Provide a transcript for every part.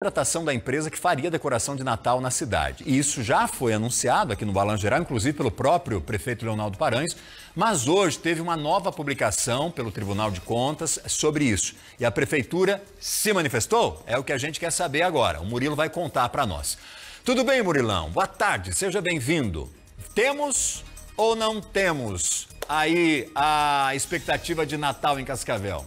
contratação da empresa que faria decoração de Natal na cidade. E isso já foi anunciado aqui no Balanço Geral, inclusive pelo próprio prefeito Leonardo Paranhos, mas hoje teve uma nova publicação pelo Tribunal de Contas sobre isso. E a prefeitura se manifestou? É o que a gente quer saber agora. O Murilo vai contar para nós. Tudo bem, Murilão? Boa tarde, seja bem-vindo. Temos ou não temos aí a expectativa de Natal em Cascavel?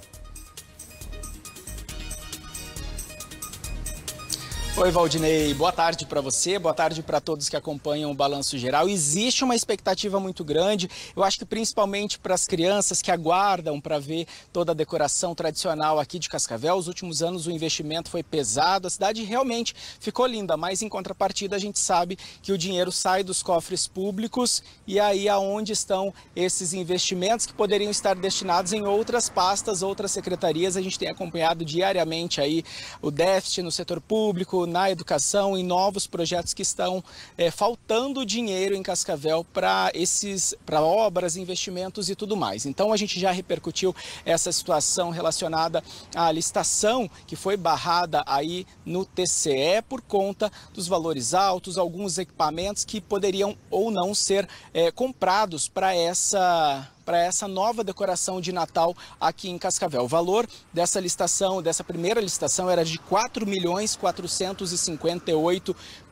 Oi, Valdinei. Boa tarde para você, boa tarde para todos que acompanham o Balanço Geral. Existe uma expectativa muito grande, eu acho que principalmente para as crianças que aguardam para ver toda a decoração tradicional aqui de Cascavel. Os últimos anos o investimento foi pesado, a cidade realmente ficou linda, mas em contrapartida a gente sabe que o dinheiro sai dos cofres públicos e aí aonde estão esses investimentos que poderiam estar destinados em outras pastas, outras secretarias. A gente tem acompanhado diariamente aí o déficit no setor público, na educação, em novos projetos que estão é, faltando dinheiro em Cascavel para esses para obras, investimentos e tudo mais. Então a gente já repercutiu essa situação relacionada à licitação que foi barrada aí no TCE por conta dos valores altos, alguns equipamentos que poderiam ou não ser é, comprados para essa para essa nova decoração de Natal aqui em Cascavel. O valor dessa licitação, dessa primeira licitação, era de R$ milhões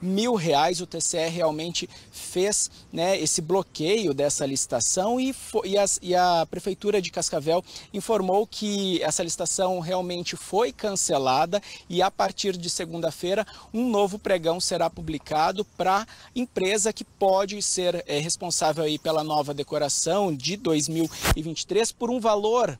mil reais. O TCE realmente fez né, esse bloqueio dessa licitação e, e, as, e a Prefeitura de Cascavel informou que essa licitação realmente foi cancelada e a partir de segunda-feira um novo pregão será publicado para empresa que pode ser é, responsável aí pela nova decoração de 2020 2023 por um valor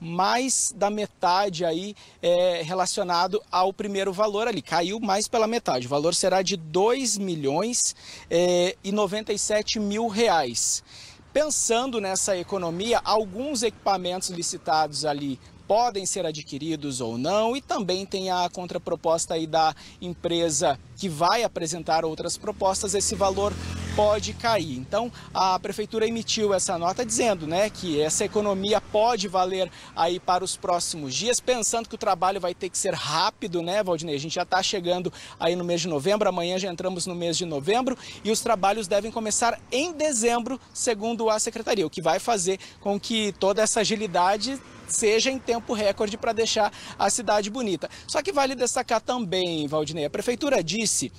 mais da metade aí é, relacionado ao primeiro valor ali, caiu mais pela metade. O valor será de 2 milhões é, e 97 mil reais. Pensando nessa economia, alguns equipamentos licitados ali podem ser adquiridos ou não, e também tem a contraproposta aí da empresa que vai apresentar outras propostas. Esse valor pode cair. Então, a prefeitura emitiu essa nota dizendo, né, que essa economia pode valer aí para os próximos dias, pensando que o trabalho vai ter que ser rápido, né, Valdinei? A gente já está chegando aí no mês de novembro, amanhã já entramos no mês de novembro e os trabalhos devem começar em dezembro, segundo a secretaria, o que vai fazer com que toda essa agilidade seja em tempo recorde para deixar a cidade bonita. Só que vale destacar também, Valdinei, a prefeitura disse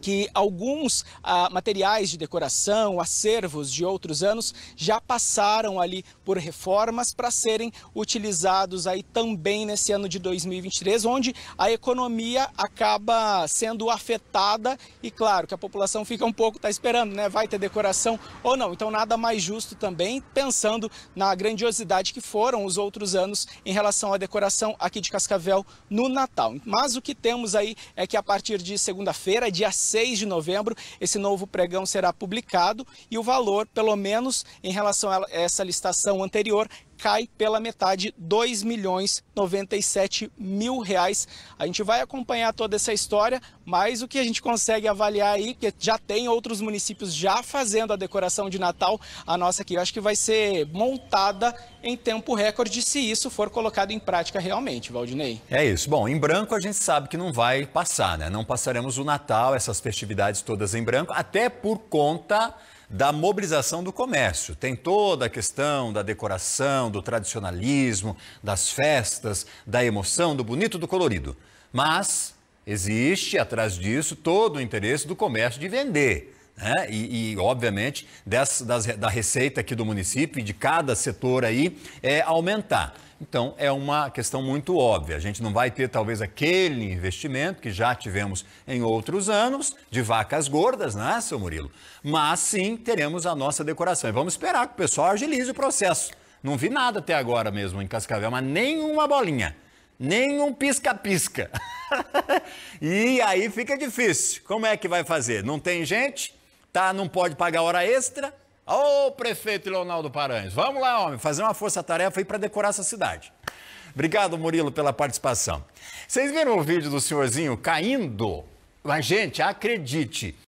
que alguns ah, materiais de decoração, acervos de outros anos, já passaram ali por reformas para serem utilizados aí também nesse ano de 2023, onde a economia acaba sendo afetada e claro que a população fica um pouco tá esperando, né? Vai ter decoração ou não? Então nada mais justo também pensando na grandiosidade que foram os outros anos em relação à decoração aqui de Cascavel no Natal. Mas o que temos aí é que a partir de segunda-feira, dia 6 de novembro, esse novo pregão será publicado e o valor, pelo menos em relação a essa licitação anterior, cai pela metade, 2 milhões 97 mil reais. A gente vai acompanhar toda essa história, mas o que a gente consegue avaliar aí, que já tem outros municípios já fazendo a decoração de Natal, a nossa aqui, eu acho que vai ser montada em tempo recorde, se isso for colocado em prática realmente, Valdinei. É isso. Bom, em branco a gente sabe que não vai passar, né? Não passaremos o Natal, essas festividades todas em branco, até por conta da mobilização do comércio. Tem toda a questão da decoração, do tradicionalismo, das festas, da emoção, do bonito, do colorido. Mas existe atrás disso todo o interesse do comércio de vender né? e, e, obviamente, dessa das, da receita aqui do município e de cada setor aí é, aumentar. Então, é uma questão muito óbvia. A gente não vai ter, talvez, aquele investimento que já tivemos em outros anos, de vacas gordas, né, seu Murilo? Mas sim teremos a nossa decoração. E vamos esperar que o pessoal agilize o processo. Não vi nada até agora mesmo em Cascavel, mas nem uma bolinha, nem um pisca-pisca. e aí fica difícil. Como é que vai fazer? Não tem gente? tá, não pode pagar hora extra. Ô, oh, prefeito Leonardo Paranhos, vamos lá, homem, fazer uma força-tarefa aí para decorar essa cidade. Obrigado, Murilo, pela participação. Vocês viram o vídeo do senhorzinho caindo? Mas, gente, acredite,